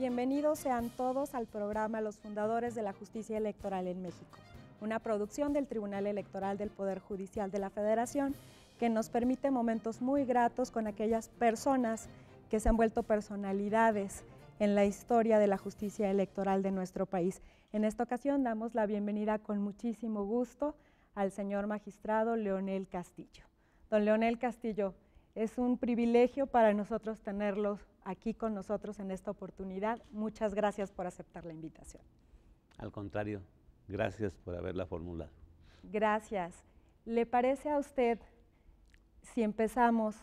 Bienvenidos sean todos al programa Los Fundadores de la Justicia Electoral en México, una producción del Tribunal Electoral del Poder Judicial de la Federación que nos permite momentos muy gratos con aquellas personas que se han vuelto personalidades en la historia de la justicia electoral de nuestro país. En esta ocasión damos la bienvenida con muchísimo gusto al señor magistrado Leonel Castillo. Don Leonel Castillo, es un privilegio para nosotros tenerlos aquí con nosotros en esta oportunidad. Muchas gracias por aceptar la invitación. Al contrario, gracias por haberla formulado. Gracias. ¿Le parece a usted si empezamos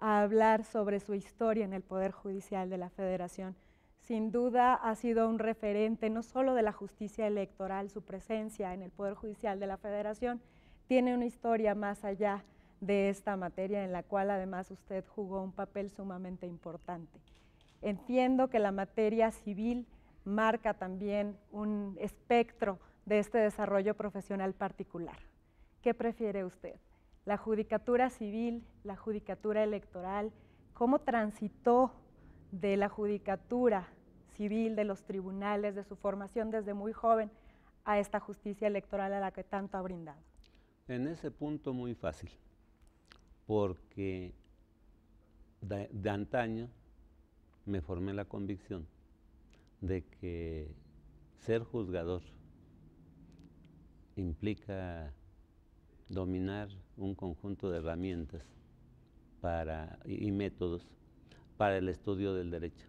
a hablar sobre su historia en el Poder Judicial de la Federación? Sin duda ha sido un referente no solo de la justicia electoral, su presencia en el Poder Judicial de la Federación tiene una historia más allá de de esta materia en la cual además usted jugó un papel sumamente importante. Entiendo que la materia civil marca también un espectro de este desarrollo profesional particular. ¿Qué prefiere usted? ¿La judicatura civil, la judicatura electoral? ¿Cómo transitó de la judicatura civil, de los tribunales, de su formación desde muy joven a esta justicia electoral a la que tanto ha brindado? En ese punto muy fácil porque de, antaño me formé la convicción de que ser juzgador implica dominar un conjunto de herramientas y métodos para el estudio del derecho.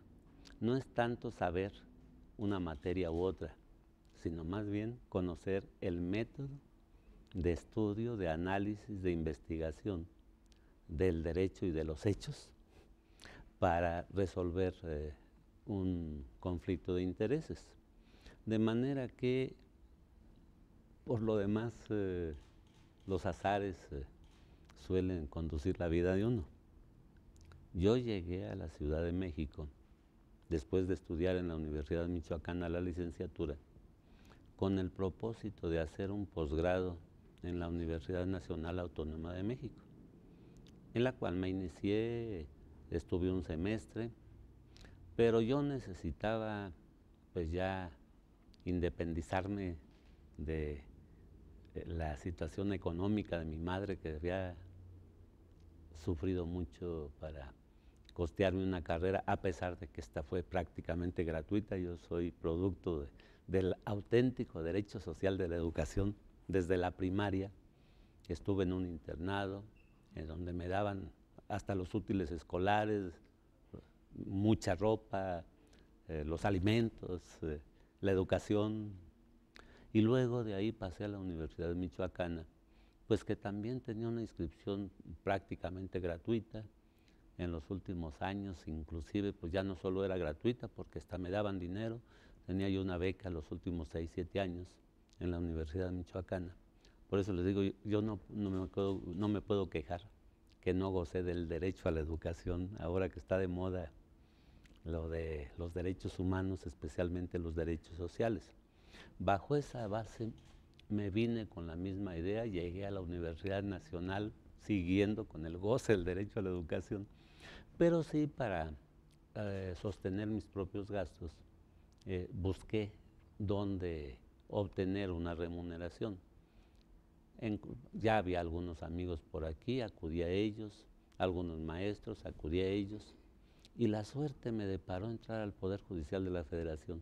No es tanto saber una materia u otra, sino más bien conocer el método de estudio, de análisis, de investigación del derecho y de los hechos para resolver eh, un conflicto de intereses. De manera que, por lo demás, eh, los azares eh, suelen conducir la vida de uno. Yo llegué a la Ciudad de México después de estudiar en la Universidad Michoacana la licenciatura, con el propósito de hacer un posgrado en la Universidad Nacional Autónoma de México en la cual me inicié, estuve un semestre, pero yo necesitaba pues ya independizarme de eh, la situación económica de mi madre que había sufrido mucho para costearme una carrera, a pesar de que esta fue prácticamente gratuita. Yo soy producto del auténtico derecho social de la educación desde la primaria. Estuve en un internado, donde me daban hasta los útiles escolares, mucha ropa, eh, los alimentos, eh, la educación. Y luego de ahí pasé a la Universidad de Michoacana, pues que también tenía una inscripción prácticamente gratuita. En los últimos años, inclusive, pues ya no solo era gratuita, porque hasta me daban dinero, tenía yo una beca los últimos 6, siete años en la Universidad Michoacana. Por eso les digo, yo no, me puedo, quejar que no gocé del derecho a la educación, ahora que está de moda lo de los derechos humanos, especialmente los derechos sociales. Bajo esa base me vine con la misma idea, llegué a la Universidad Nacional siguiendo con el goce del derecho a la educación, pero sí para eh, sostener mis propios gastos, eh, busqué dónde obtener una remuneración ya había algunos amigos por aquí, acudí a ellos, algunos maestros, acudí a ellos, y la suerte me deparó entrar al Poder Judicial de la Federación,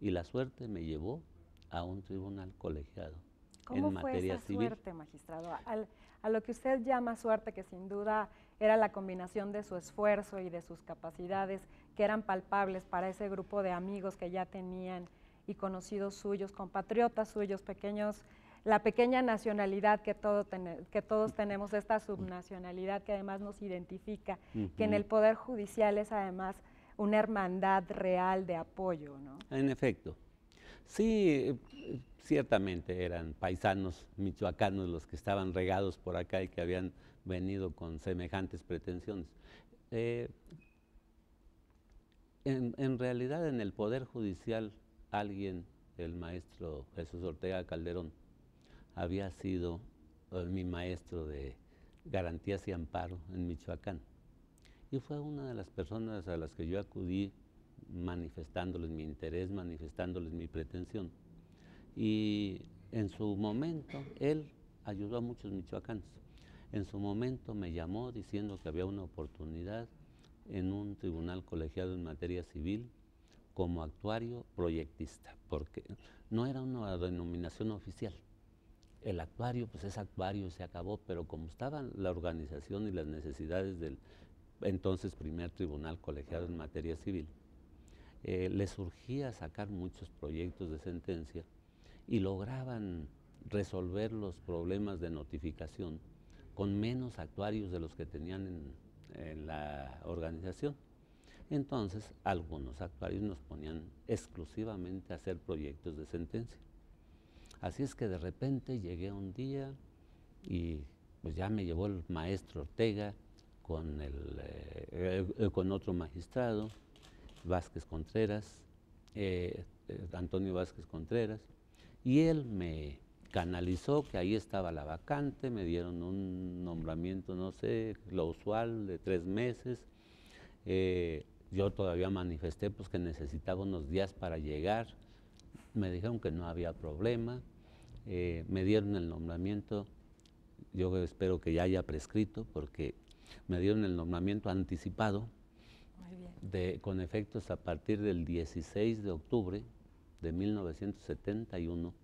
y la suerte me llevó a un tribunal colegiado. ¿Cómo en fue materia esa civil. suerte, magistrado? a lo que usted llama suerte, que sin duda era la combinación de su esfuerzo y de sus capacidades que eran palpables para ese grupo de amigos que ya tenían y conocidos suyos, compatriotas suyos, pequeños la pequeña nacionalidad que, todos tenemos, esta subnacionalidad que además nos identifica, que en el Poder Judicial es además una hermandad real de apoyo, ¿no? En efecto. Sí, ciertamente eran paisanos michoacanos los que estaban regados por acá y que habían venido con semejantes pretensiones. Eh, en, realidad en el Poder Judicial alguien, el maestro Jesús Ortega Calderón, había sido eh, mi maestro de garantías y amparo en Michoacán. Y fue una de las personas a las que yo acudí manifestándoles mi interés, manifestándoles mi pretensión. Y en su momento, él ayudó a muchos michoacanos. En su momento me llamó diciendo que había una oportunidad en un tribunal colegiado en materia civil como actuario proyectista, porque no era una denominación oficial. El actuario, pues ese actuario, se acabó, pero como estaban la organización y las necesidades del entonces primer tribunal colegiado en materia civil, eh, le les surgía sacar muchos proyectos de sentencia y lograban resolver los problemas de notificación con menos actuarios de los que tenían en la organización. Entonces, algunos actuarios nos ponían exclusivamente a hacer proyectos de sentencia. Así es que de repente llegué un día y pues ya me llevó el maestro Ortega con, eh, eh, con otro magistrado, Vázquez Contreras, eh, Antonio Vázquez Contreras, y él me canalizó que ahí estaba la vacante, me dieron un nombramiento, no sé, lo usual, de tres meses. yo todavía manifesté pues, que necesitaba unos días para llegar, me dijeron que no había problema, eh, me dieron el nombramiento, yo espero que ya haya prescrito, porque me dieron el nombramiento anticipado, De, con efectos a partir del 16 de octubre de 1971,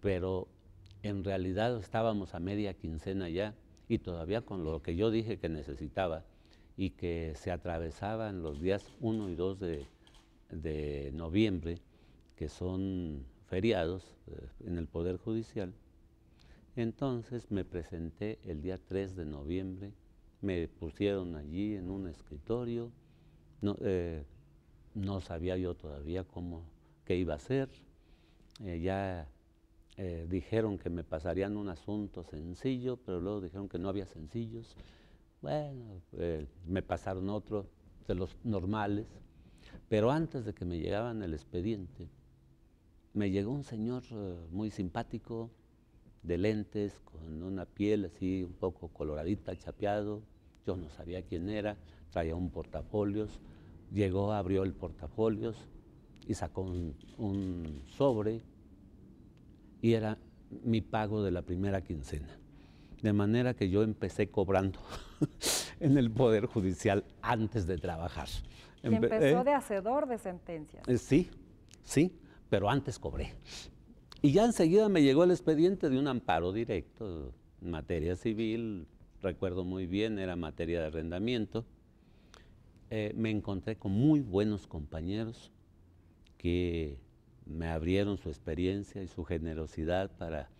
pero en realidad estábamos a media quincena ya y todavía con lo que yo dije que necesitaba y que se atravesaba en los días 1 y 2 de, de noviembre, que son feriados eh, en el Poder Judicial. Entonces me presenté el día 3 de noviembre, me pusieron allí en un escritorio, no, eh, sabía yo todavía cómo, qué iba a hacer, eh, ya dijeron que me pasarían un asunto sencillo, pero luego dijeron que no había sencillos, bueno, me pasaron otro de los normales, pero antes de que me llegaban el expediente, me llegó un señor eh, muy simpático, de lentes, con una piel así un poco coloradita, chapeado. Yo no sabía quién era, traía un portafolios. Llegó, abrió el portafolios y sacó un, sobre y era mi pago de la primera quincena. De manera que yo empecé cobrando en el Poder Judicial antes de trabajar. Y empezó eh, de hacedor de sentencias. Eh, sí, sí pero antes cobré. Y ya enseguida me llegó el expediente de un amparo directo, en materia civil, recuerdo muy bien, era materia de arrendamiento. Eh, me encontré con muy buenos compañeros que me abrieron su experiencia y su generosidad para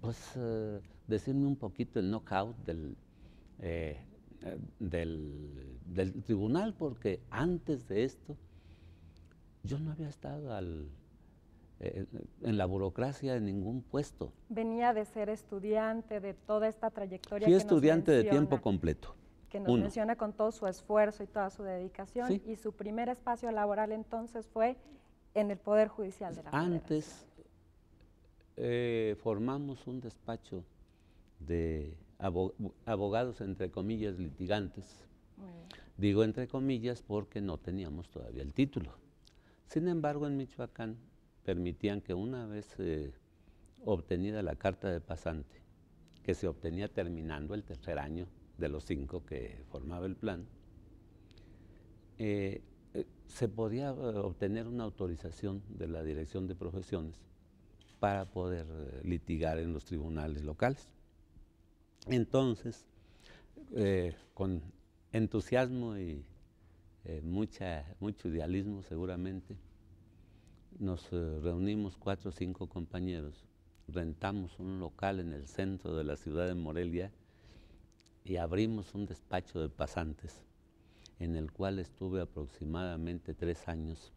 pues, eh, decirme un poquito el knockout eh, del, del tribunal, porque antes de esto yo no había estado al eh, en la burocracia de ningún puesto. Venía de ser estudiante, de toda esta trayectoria. Fui estudiante de tiempo completo. Que nos menciona con todo su esfuerzo y toda su dedicación. Y su primer espacio laboral entonces fue en el Poder Judicial de la Antes eh, formamos un despacho de abogados, entre comillas, litigantes. Digo entre comillas porque no teníamos todavía el título. Sin embargo, en Michoacán permitían que una vez eh, obtenida la carta de pasante, que se obtenía terminando el tercer año de los cinco que formaba el plan, eh, eh, se podía obtener una autorización de la Dirección de Profesiones para poder litigar en los tribunales locales. Entonces, con entusiasmo y mucha, mucho idealismo seguramente, nos eh, reunimos cuatro o cinco compañeros, rentamos un local en el centro de la ciudad de Morelia y abrimos un despacho de pasantes, en el cual estuve aproximadamente tres años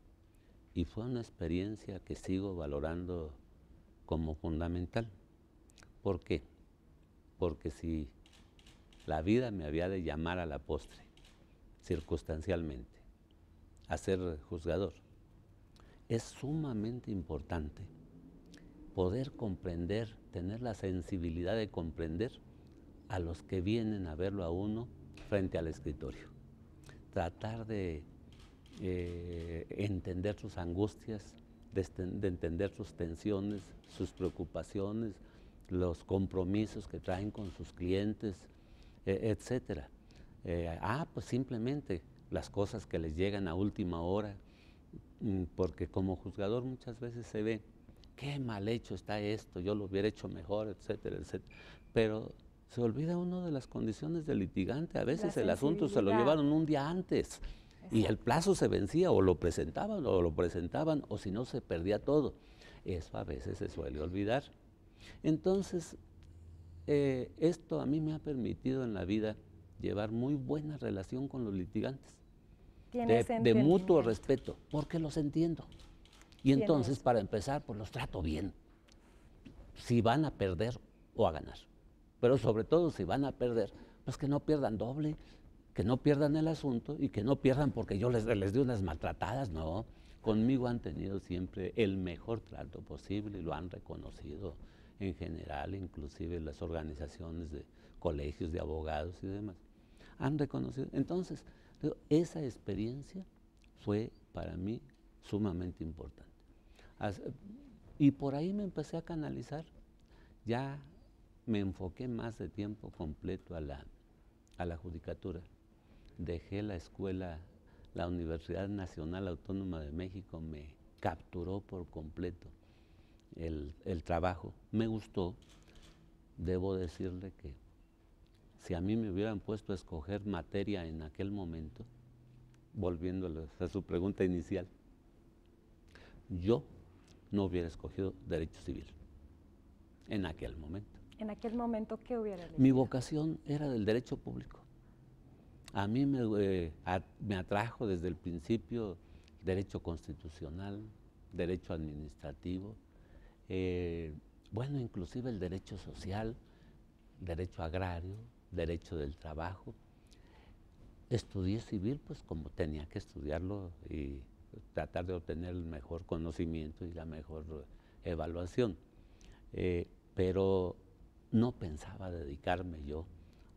y fue una experiencia que sigo valorando como fundamental. ¿Por qué? Porque si la vida me había de llamar a la postre, circunstancialmente, a ser juzgador, es sumamente importante poder comprender, tener la sensibilidad de comprender a los que vienen a verlo a uno frente al escritorio. Tratar de eh, entender sus angustias, de, entender sus tensiones, sus preocupaciones, los compromisos que traen con sus clientes, e-, etcétera. etc. Eh, ah, pues simplemente las cosas que les llegan a última hora, Mm, porque como juzgador muchas veces se ve, qué mal hecho está esto, yo lo hubiera hecho mejor, etcétera, etcétera. Pero se olvida uno de las condiciones del litigante, a veces el asunto se lo llevaron un día antes y el plazo se vencía o lo presentaban o lo presentaban o si no se perdía todo. Eso a veces se suele olvidar. Entonces, eh, esto a mí me ha permitido en la vida llevar muy buena relación con los litigantes de, mutuo respeto, porque los entiendo. Y entonces, para empezar, pues los trato bien. Si van a perder o a ganar. Pero sobre todo si van a perder, pues que no pierdan doble, que no pierdan el asunto y que no pierdan porque yo les, les di unas maltratadas, no. Conmigo han tenido siempre el mejor trato posible y lo han reconocido en general, inclusive las organizaciones de colegios de abogados y demás. Han reconocido. Entonces, esa experiencia fue para mí sumamente importante. y por ahí me empecé a canalizar. Ya me enfoqué más de tiempo completo a la, a la judicatura. Dejé la escuela, la Universidad Nacional Autónoma de México me capturó por completo el trabajo. Me gustó. Debo decirle que si a mí me hubieran puesto a escoger materia en aquel momento, volviendo a su pregunta inicial, yo no hubiera escogido derecho civil en aquel momento. ¿En aquel momento qué hubiera elegido? Mi vocación era del derecho público. A mí me, eh, atrajo desde el principio derecho constitucional, derecho administrativo, eh, bueno, inclusive el derecho social, derecho agrario, derecho del trabajo. Estudié civil, pues como tenía que estudiarlo y tratar de obtener el mejor conocimiento y la mejor eh, evaluación. Eh, pero no pensaba dedicarme yo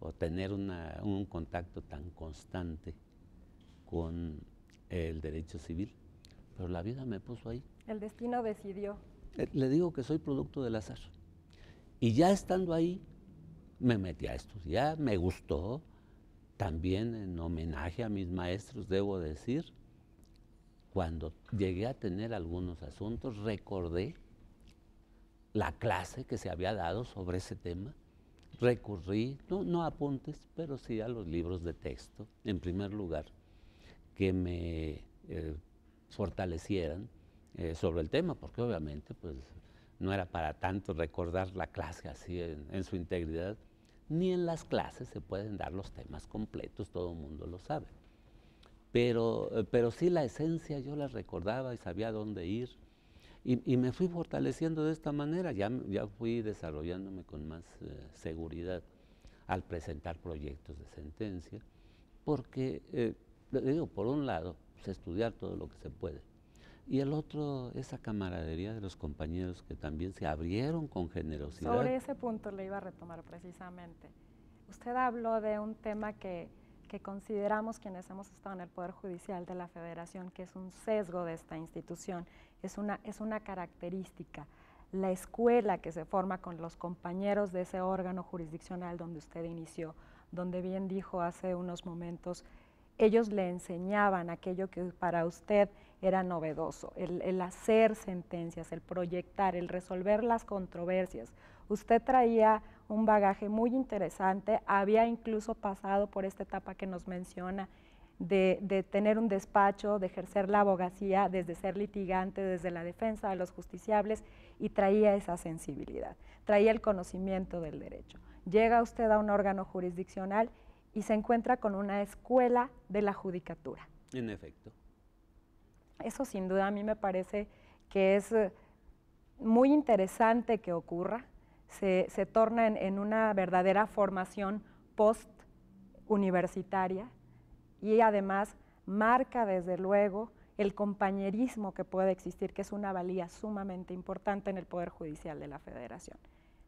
o tener una, un contacto tan constante con el derecho civil, pero la vida me puso ahí. El destino decidió. Eh, le digo que soy producto del azar. Y ya estando ahí, me metí a estudiar, me gustó, también en homenaje a mis maestros, debo decir, cuando llegué a tener algunos asuntos, recordé la clase que se había dado sobre ese tema, recurrí, no, a apuntes, pero sí a los libros de texto, en primer lugar, que me eh, fortalecieran eh, sobre el tema, porque obviamente pues, no era para tanto recordar la clase así en su integridad, ni en las clases se pueden dar los temas completos, todo el mundo lo sabe. Pero, eh, pero sí la esencia yo la recordaba y sabía dónde ir. Y, me fui fortaleciendo de esta manera, ya, ya fui desarrollándome con más eh, seguridad al presentar proyectos de sentencia, porque, eh, digo, por un lado, pues, estudiar todo lo que se puede, y el otro, esa camaradería de los compañeros que también se abrieron con generosidad. Sobre ese punto le iba a retomar precisamente. Usted habló de un tema que, que consideramos quienes hemos estado en el Poder Judicial de la Federación, que es un sesgo de esta institución, es una, es una característica. La escuela que se forma con los compañeros de ese órgano jurisdiccional donde usted inició, donde bien dijo hace unos momentos, ellos le enseñaban aquello que para usted era novedoso, el, hacer sentencias, el proyectar, el resolver las controversias. Usted traía un bagaje muy interesante, había incluso pasado por esta etapa que nos menciona de, de tener un despacho, de ejercer la abogacía, desde ser litigante, desde la defensa de los justiciables, y traía esa sensibilidad, traía el conocimiento del derecho. Llega usted a un órgano jurisdiccional y se encuentra con una escuela de la judicatura. En efecto. Eso sin duda a mí me parece que es eh, muy interesante que ocurra, se, torna en, en, una verdadera formación post-universitaria y además marca desde luego el compañerismo que puede existir, que es una valía sumamente importante en el Poder Judicial de la Federación.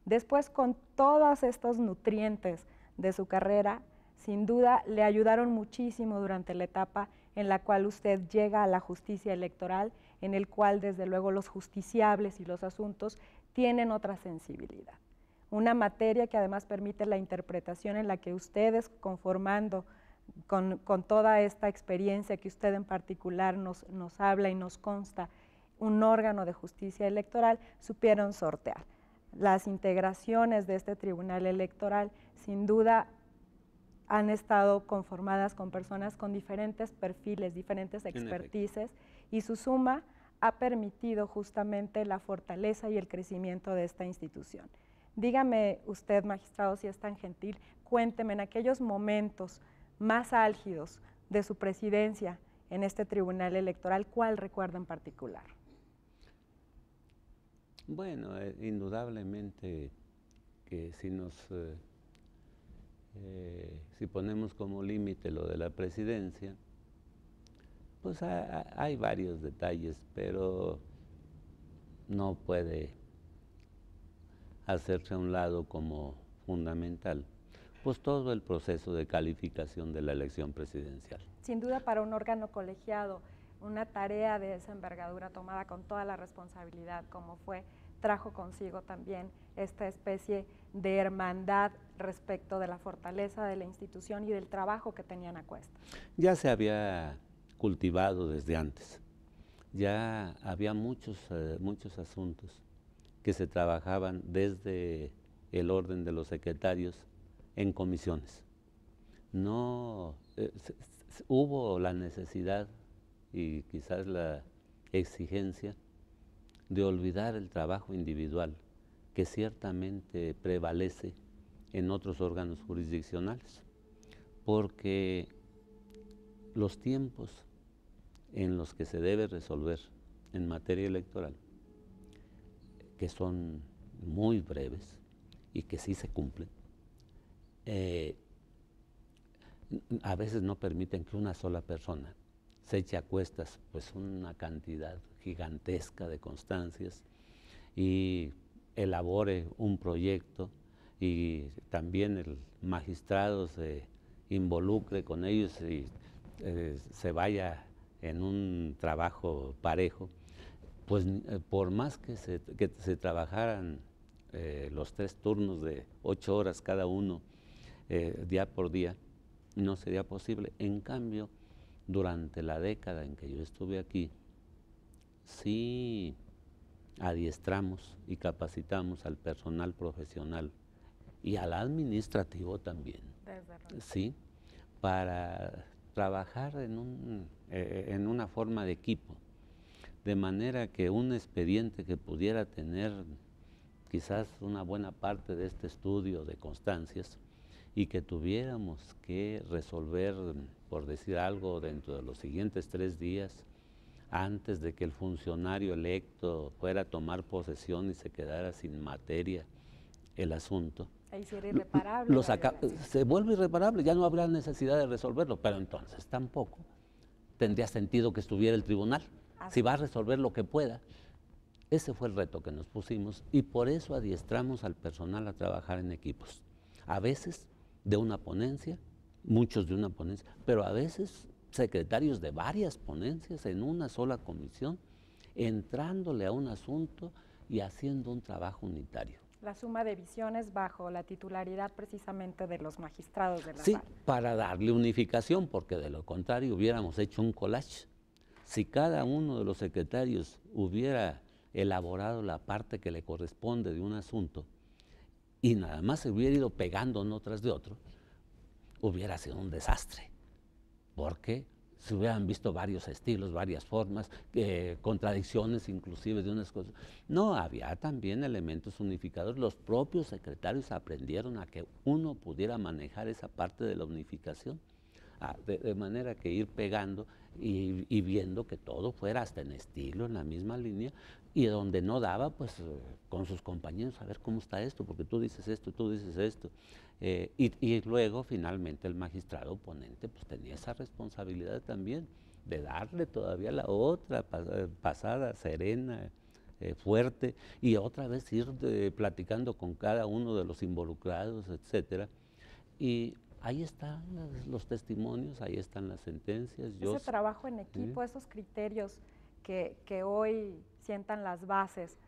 Después, con todos estos nutrientes de su carrera, sin duda le ayudaron muchísimo durante la etapa en la cual usted llega a la justicia electoral, en el cual desde luego los justiciables y los asuntos tienen otra sensibilidad. Una materia que además permite la interpretación en la que ustedes conformando con, toda esta experiencia que usted en particular nos, nos habla y nos consta, un órgano de justicia electoral, supieron sortear. Las integraciones de este tribunal electoral sin duda han estado conformadas con personas con diferentes perfiles, diferentes expertices y su suma ha permitido justamente la fortaleza y el crecimiento de esta institución. Dígame usted, magistrado, si es tan gentil, cuénteme en aquellos momentos más álgidos de su presidencia en este tribunal electoral, ¿cuál recuerda en particular? Bueno, eh, indudablemente que si nos eh, eh, si ponemos como límite lo de la presidencia, pues hay varios detalles, pero no puede hacerse a un lado como fundamental, pues todo el proceso de calificación de la elección presidencial. Sin duda para un órgano colegiado, una tarea de esa envergadura tomada con toda la responsabilidad como fue, trajo consigo también esta especie de hermandad respecto de la fortaleza de la institución y del trabajo que tenían a cuesta. Ya se había cultivado desde antes, ya había muchos, eh, muchos asuntos que se trabajaban desde el orden de los secretarios en comisiones. No eh, hubo la necesidad y quizás la exigencia de olvidar el trabajo individual que ciertamente prevalece en otros órganos jurisdiccionales, porque los tiempos en los que se debe resolver en materia electoral, que son muy breves y que sí se cumplen, eh, a veces no permiten que una sola persona se eche a cuestas pues una cantidad gigantesca de constancias y elabore un proyecto y también el magistrado se involucre con ellos y eh, se vaya en un trabajo parejo, pues eh, por más que se, trabajaran eh, los tres turnos de ocho horas cada uno, día por día, no sería posible. En cambio, durante la década en que yo estuve aquí, sí adiestramos y capacitamos al personal profesional y al administrativo también. sí, para trabajar en, un, eh, en una forma de equipo, de manera que un expediente que pudiera tener quizás una buena parte de este estudio de constancias y que tuviéramos que resolver, por decir algo, dentro de los siguientes tres días, antes de que el funcionario electo fuera a tomar posesión y se quedara sin materia el asunto, Ahí irreparable. se vuelve irreparable, ya no habrá necesidad de resolverlo, pero entonces tampoco tendría sentido que estuviera el tribunal. Si va a resolver lo que pueda. Ese fue el reto que nos pusimos y por eso adiestramos al personal a trabajar en equipos. A veces de una ponencia, muchos de una ponencia, pero a veces secretarios de varias ponencias en una sola comisión, entrándole a un asunto y haciendo un trabajo unitario la suma de visiones bajo la titularidad precisamente de los magistrados de la Sí, para darle unificación, porque de lo contrario hubiéramos hecho un collage. Si cada uno de los secretarios hubiera elaborado la parte que le corresponde de un asunto y nada más se hubiera ido pegando uno tras de otro, hubiera sido un desastre. Porque se hubieran visto varios estilos, varias formas, eh, contradicciones inclusive de unas cosas. No, había también elementos unificadores. Los propios secretarios aprendieron a que uno pudiera manejar esa parte de la unificación de, manera que ir pegando y, viendo que todo fuera hasta en estilo, en la misma línea, y donde no daba, pues eh, con sus compañeros a ver cómo está esto, porque tú dices esto, tú dices esto. Eh, y, luego finalmente el magistrado oponente pues tenía esa responsabilidad también de darle todavía la otra eh, pasada, serena, fuerte, y otra vez ir platicando con cada uno de los involucrados, etcétera. Y Ahí están los testimonios, ahí están las sentencias. Ese trabajo en ¿eh? equipo, esos criterios que, hoy sientan las bases.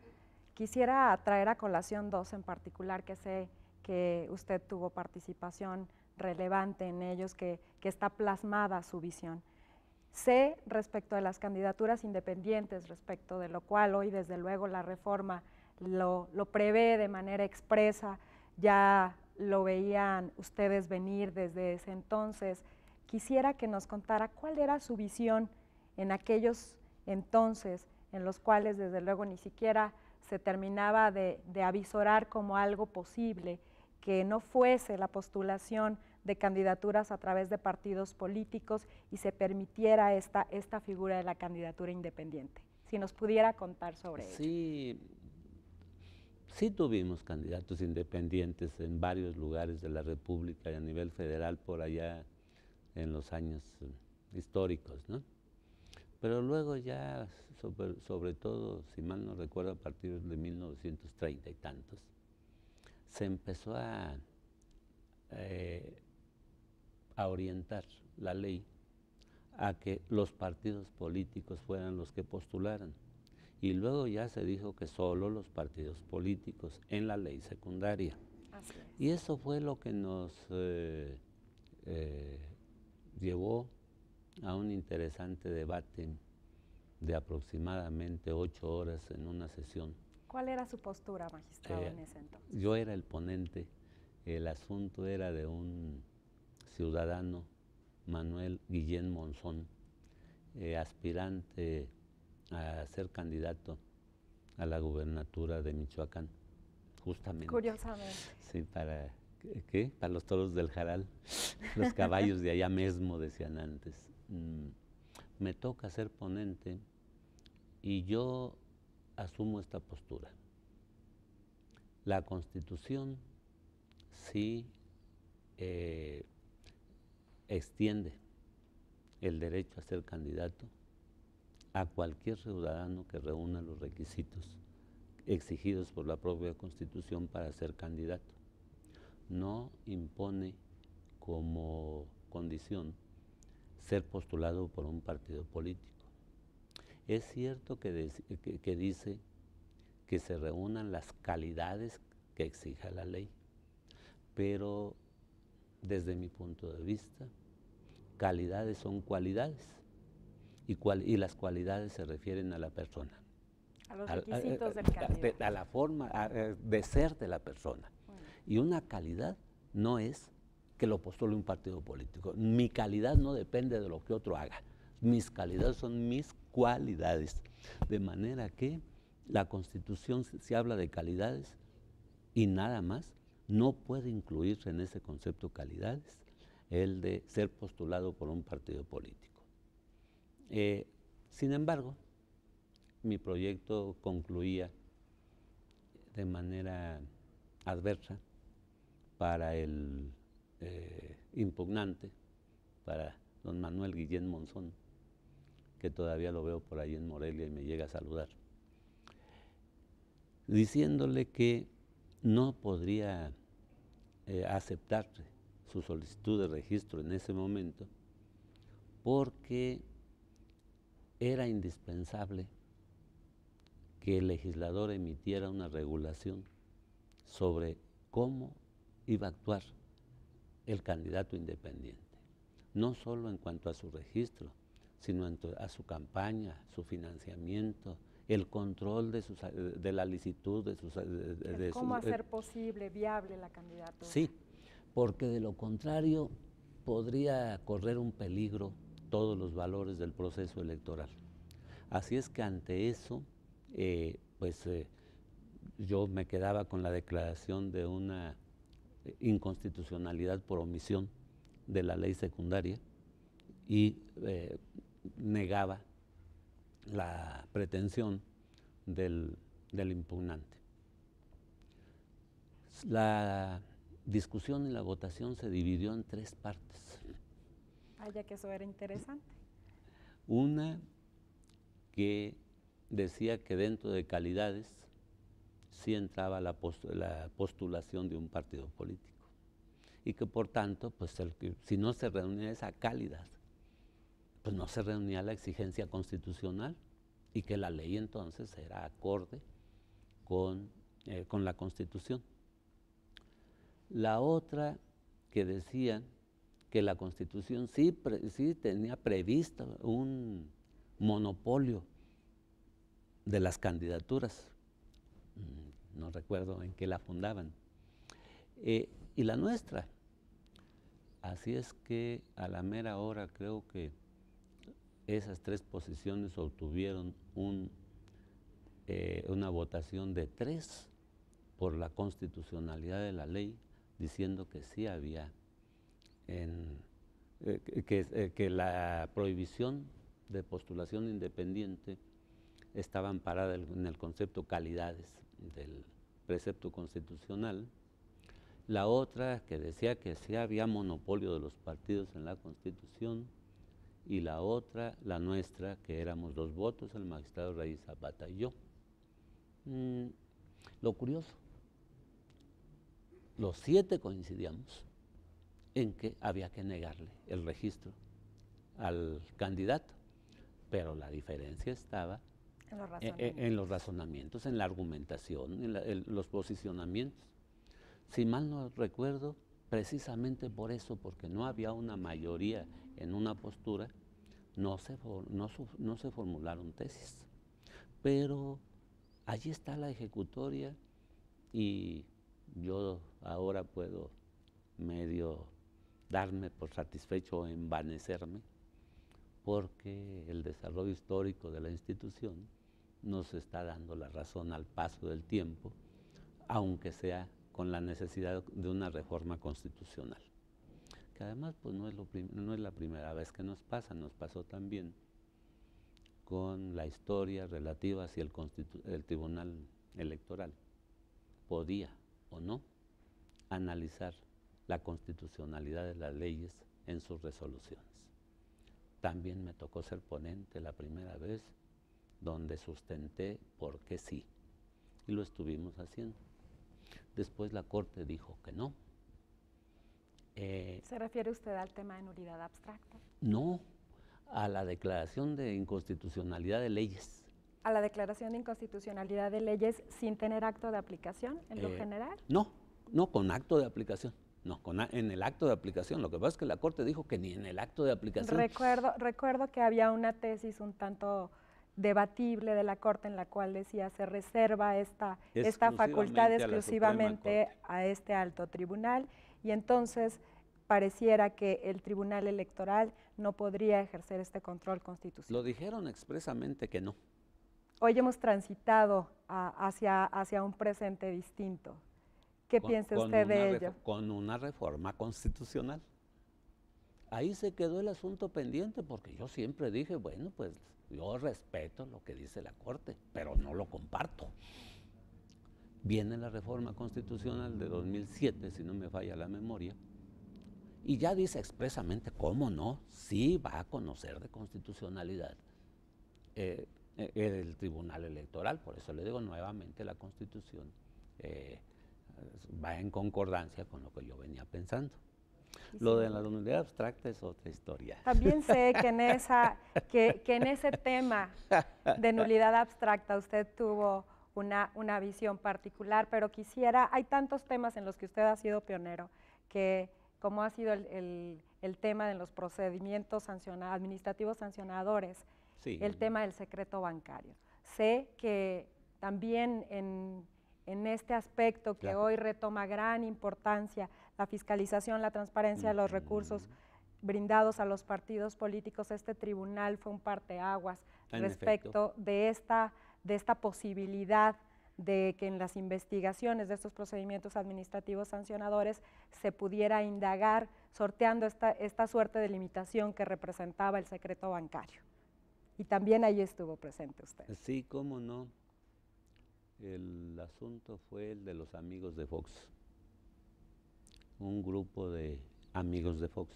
Quisiera traer a colación dos en particular que sé que usted tuvo participación relevante en ellos, que, está plasmada su visión. Sé respecto de las candidaturas independientes, respecto de lo cual hoy desde luego la reforma lo, lo prevé de manera expresa, ya lo veían ustedes venir desde ese entonces. Quisiera que nos contara cuál era su visión en aquellos entonces en los cuales desde luego ni siquiera se terminaba de, avisorar como algo posible que no fuese la postulación de candidaturas a través de partidos políticos y se permitiera esta, esta figura de la candidatura independiente. Si nos pudiera contar sobre eso. Sí, Sí tuvimos candidatos independientes en varios lugares de la República y a nivel federal por allá en los años eh, históricos, ¿no? Pero luego ya, sobre, todo, si mal no recuerdo, a partir de 1930 y tantos, se empezó a, eh, a orientar la ley a que los partidos políticos fueran los que postularan y luego ya se dijo que solo los partidos políticos en la ley secundaria. Y eso fue lo que nos eh, eh, llevó a un interesante debate de aproximadamente ocho horas en una sesión. ¿Cuál era su postura, magistrado, eh, en ese entonces? Yo era el ponente. El asunto era de un ciudadano, Manuel Guillén Monzón, aspirante a ser candidato a la gubernatura de Michoacán, justamente. Curiosamente. Sí, para, ¿qué? Para los toros del Jaral, los caballos de allá mismo, decían antes. Mm, me toca ser ponente y yo asumo esta postura. La Constitución sí eh, extiende el derecho a ser candidato a cualquier ciudadano que reúna los requisitos exigidos por la propia Constitución para ser candidato. No impone como condición ser postulado por un partido político. Es cierto que, que, dice que se reúnan las calidades que exija la ley, pero desde mi punto de vista, calidades son cualidades y, las cualidades se refieren a la persona. A los eh, requisitos del eh, A, la forma eh, de ser de la persona. Y una calidad no es que lo postule un partido político. Mi calidad no depende de lo que otro haga. Mis calidades son mis cualidades. De manera que la Constitución, se habla de calidades y nada más, no puede incluirse en ese concepto calidades el de ser postulado por un partido político. Eh, sin embargo, mi proyecto concluía de manera adversa para el eh, impugnante, para don Manuel Guillén Monzón, que todavía lo veo por ahí en Morelia y me llega a saludar, diciéndole que no podría eh, aceptar su solicitud de registro en ese momento porque era indispensable que el legislador emitiera una regulación sobre cómo iba a actuar el candidato independiente, no solo en cuanto a su registro, sino en a su campaña, su financiamiento, el control de, eh, de la licitud de sus... Eh, ¿Cómo eh, hacer posible, viable la candidatura? Sí, porque de lo contrario podría correr un peligro todos los valores del proceso electoral. Así es que ante eso, eh, pues eh, yo me quedaba con la declaración de una eh, inconstitucionalidad por omisión de la ley secundaria y negaba la pretensión del, del impugnante. La discusión y la votación se dividió en tres partes Vaya que eso era interesante. Una que decía que dentro de calidades sí entraba la, postulación de un partido político y que por tanto, pues si no se reunía esa calidad, pues no se reunía la exigencia constitucional y que la ley entonces era acorde con, eh, con la constitución. La otra que decían que la Constitución sí, tenía previsto un monopolio de las candidaturas. Mm, no recuerdo en qué la fundaban. Eh, y la nuestra. Así es que a la mera hora creo que esas tres posiciones obtuvieron eh, una votación de tres por la constitucionalidad de la ley, diciendo que sí había eh, eh, que, la prohibición de postulación independiente estaba amparada en el concepto calidades del precepto constitucional. La otra que decía que sí había monopolio de los partidos en la Constitución y la otra, la nuestra, que éramos dos votos, el magistrado Raíz Zapata y yo. Mm, lo curioso, los siete coincidíamos en que había que negarle el registro al candidato. Pero la diferencia estaba en los e, e, razonamientos, en, la argumentación, en, los posicionamientos. Si mal no recuerdo, precisamente por eso, porque no había una mayoría en una postura, no se, no se formularon tesis. Pero allí está la ejecutoria y yo ahora puedo medio darme por satisfecho o envanecerme, porque el desarrollo histórico de la institución nos está dando la razón al paso del tiempo, aunque sea con la necesidad de una reforma constitucional. Que además pues, no, es lo no es la primera vez que nos pasa, nos pasó también con la historia relativa hacia el Tribunal Electoral podía o no analizar la constitucionalidad de las leyes en sus resoluciones. También me tocó ser ponente la primera vez donde sustenté por qué sí. Y lo estuvimos haciendo. Después la Corte dijo que no. Eh, ¿Se refiere usted al tema de nulidad abstracta? No, a la declaración de inconstitucionalidad de leyes. ¿A la declaración de inconstitucionalidad de leyes sin tener acto de aplicación en lo eh, general? No, no, con acto de aplicación. No, en el acto de aplicación. Lo que pasa es que la Corte dijo que ni en el acto de aplicación. Recuerdo, recuerdo que había una tesis un tanto debatible de la Corte en la cual decía se reserva esta, esta facultad exclusivamente a este alto tribunal y entonces pareciera que el Tribunal Electoral no podría ejercer este control constitucional. Lo dijeron expresamente que no. Hoy hemos transitado hacia, hacia un presente distinto. ¿Qué piensa usted de ello? Con una reforma constitucional. Ahí se quedó el asunto pendiente porque yo siempre dije, bueno, pues yo respeto lo que dice la Corte, pero no lo comparto. Viene la reforma constitucional de 2007, si no me falla la memoria, y ya dice expresamente, ¿cómo no? Sí va a conocer de constitucionalidad eh, eh, el Tribunal Electoral, por eso le digo nuevamente la Constitución eh, va en concordancia con lo que yo venía pensando. lo de la nulidad abstracta es otra historia. También sé que en, esa, que, en ese tema de nulidad abstracta usted tuvo una, una, visión particular, pero quisiera, hay tantos temas en los que usted ha sido pionero, que como ha sido el, el, el tema de los procedimientos administrativos sancionadores, el tema del secreto bancario. Sé que también en en este aspecto que hoy retoma gran importancia, la fiscalización, la transparencia de los recursos brindados a los partidos políticos, este tribunal fue un parteaguas ah, respecto de esta, de esta posibilidad de que en las investigaciones de estos procedimientos administrativos sancionadores se pudiera indagar sorteando esta, esta suerte de limitación que representaba el secreto bancario. Y también ahí estuvo presente usted. Sí, cómo no. El asunto fue el de los amigos de Fox, un grupo de amigos de Fox.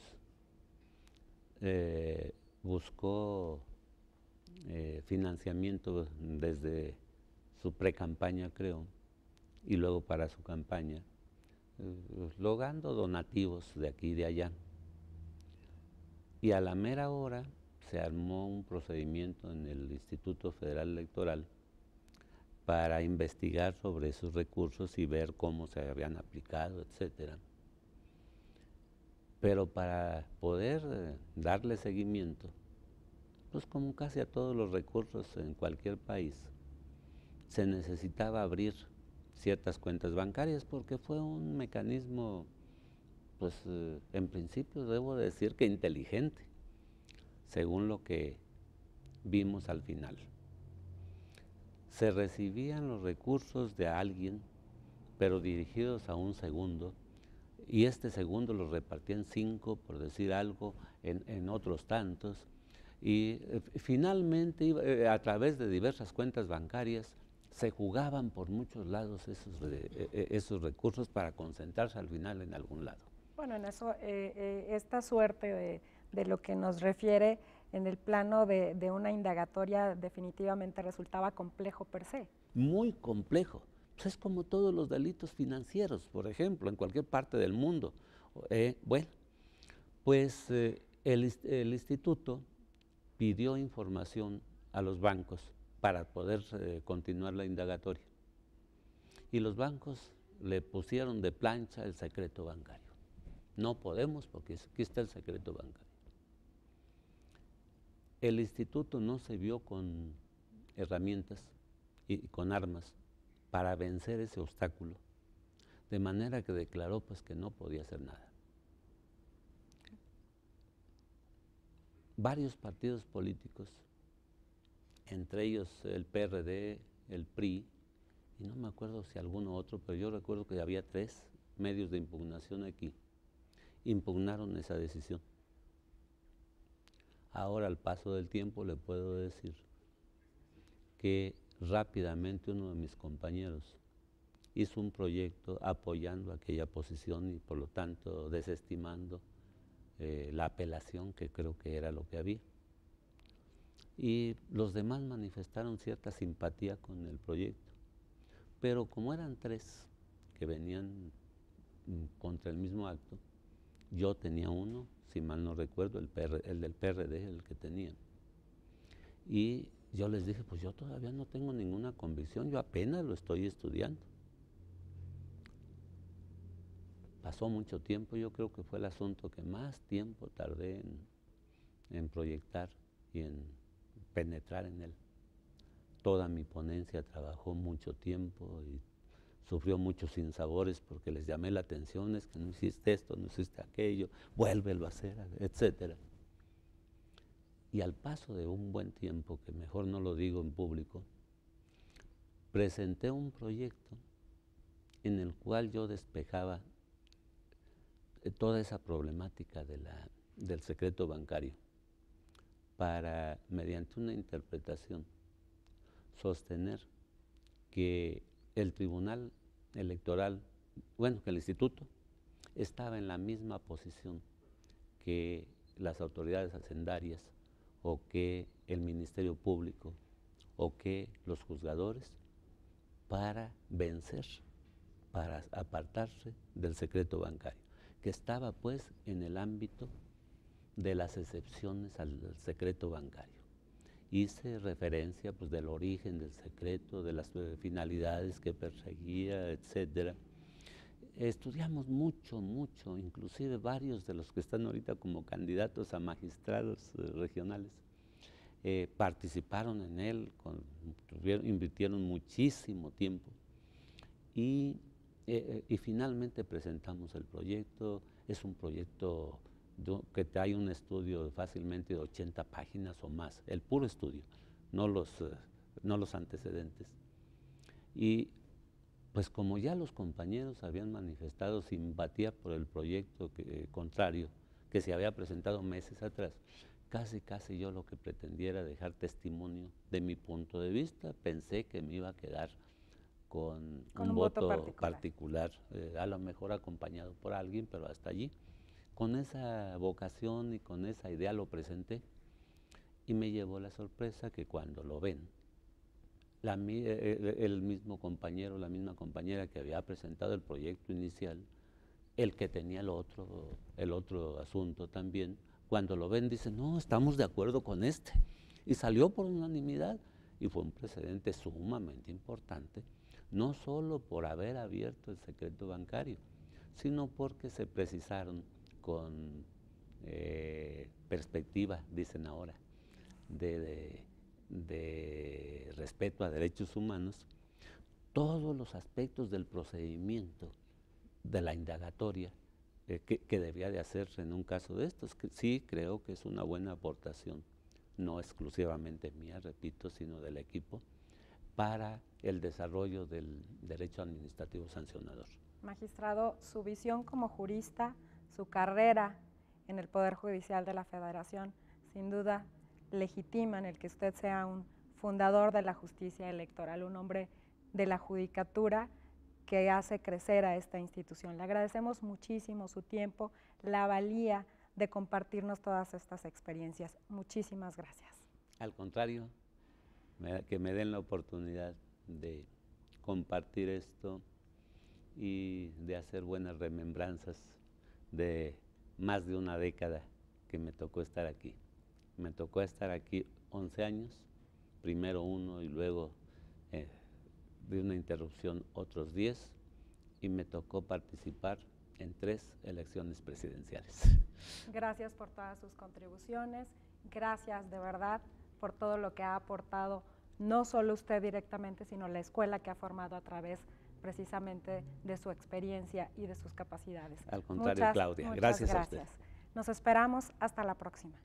Eh, buscó eh, financiamiento desde su pre-campaña, creo, y luego para su campaña, eh, logrando donativos de aquí y de allá. Y a la mera hora se armó un procedimiento en el Instituto Federal Electoral para investigar sobre esos recursos y ver cómo se habían aplicado, etcétera. Pero para poder eh, darle seguimiento, pues como casi a todos los recursos en cualquier país, se necesitaba abrir ciertas cuentas bancarias porque fue un mecanismo, pues eh, en principio debo decir que inteligente, según lo que vimos al final se recibían los recursos de alguien, pero dirigidos a un segundo, y este segundo los repartía en cinco, por decir algo, en, otros tantos, y eh, finalmente eh, a través de diversas cuentas bancarias se jugaban por muchos lados esos, eh, recursos para concentrarse al final en algún lado. Bueno, en eso, esta suerte de, de lo que nos refiere en el plano de, una indagatoria definitivamente resultaba complejo per se. Muy complejo. Pues es como todos los delitos financieros, por ejemplo, en cualquier parte del mundo. Eh, bueno, pues eh, el, instituto pidió información a los bancos para poder eh, continuar la indagatoria. Y los bancos le pusieron de plancha el secreto bancario. No podemos porque aquí está el secreto bancario el instituto no se vio con herramientas y con armas para vencer ese obstáculo, de manera que declaró pues que no podía hacer nada. Varios partidos políticos, entre ellos el PRD, el PRI, y no me acuerdo si alguno otro, pero yo recuerdo que había tres medios de impugnación aquí, impugnaron esa decisión. Ahora, al paso del tiempo, le puedo decir que rápidamente uno de mis compañeros hizo un proyecto apoyando aquella posición y por lo tanto desestimando eh, la apelación que creo que era lo que había. Y los demás manifestaron cierta simpatía con el proyecto, pero como eran tres que venían mm, contra el mismo acto, yo tenía uno, si mal no recuerdo, el, el del PRD, el que tenía. Y yo les dije, pues yo todavía no tengo ninguna convicción, yo apenas lo estoy estudiando. Pasó mucho tiempo, yo creo que fue el asunto que más tiempo tardé en, en proyectar y en penetrar en él. Toda mi ponencia trabajó mucho tiempo y sufrió muchos sinsabores porque les llamé la atención, es que no hiciste esto, no hiciste aquello, vuélvelo a hacer, etc. Y al paso de un buen tiempo, que mejor no lo digo en público, presenté un proyecto en el cual yo despejaba eh, toda esa problemática de la, del secreto bancario para, mediante una interpretación, sostener que el Tribunal Electoral, bueno, que el Instituto estaba en la misma posición que las autoridades hacendarias o que el Ministerio Público o que los juzgadores para vencer, para apartarse del secreto bancario, que estaba pues en el ámbito de las excepciones al secreto bancario hice referencia pues, del origen, del secreto, de las eh, finalidades que perseguía, etc. Estudiamos mucho, mucho, inclusive varios de los que están ahorita como candidatos a magistrados eh, regionales, eh, participaron en él, con, invirtieron muchísimo tiempo y, y finalmente presentamos el proyecto. Es un proyecto que hay un estudio fácilmente de 80 páginas o más, el puro estudio, no los, eh, no los antecedentes. Y pues como ya los compañeros habían manifestado simpatía por el proyecto eh, contrario que se había presentado meses atrás, casi casi yo lo que pretendía era dejar testimonio de mi punto de vista, pensé que me iba a quedar con, un, voto, particular, eh, a lo mejor acompañado por alguien, pero hasta allí. Con esa vocación y con esa idea lo presenté y me llevó la sorpresa que cuando lo ven, eh, eh, el, mismo compañero, la misma compañera que había presentado el proyecto inicial, el que tenía el otro, el otro asunto también, cuando lo ven dicen, no, estamos de acuerdo con este. Y salió por unanimidad y fue un precedente sumamente importante, no solo por haber abierto el secreto bancario, sino porque se precisaron con eh, perspectiva, dicen ahora, de, de, respeto a derechos humanos, todos los aspectos del procedimiento de la indagatoria eh, que, que, debía de hacerse en un caso de estos. Que sí creo que es una buena aportación, no exclusivamente mía, repito, sino del equipo, para el desarrollo del derecho administrativo sancionador. Magistrado, su visión como jurista su carrera en el Poder Judicial de la Federación, sin duda legitima en el que usted sea un fundador de la justicia electoral, un hombre de la judicatura que hace crecer a esta institución. Le agradecemos muchísimo su tiempo, la valía de compartirnos todas estas experiencias. Muchísimas gracias. Al contrario, que me den la oportunidad de compartir esto y de hacer buenas remembranzas de más de una década que me tocó estar aquí. Me tocó estar aquí 11 años, primero uno y luego eh, de una interrupción otros 10 y me tocó participar en tres elecciones presidenciales. Gracias por todas sus contribuciones, gracias de verdad por todo lo que ha aportado no solo usted directamente, sino la escuela que ha formado a través de precisamente de su experiencia y de sus capacidades. Al contrario, Claudia, gracias, a usted. Nos esperamos hasta la próxima.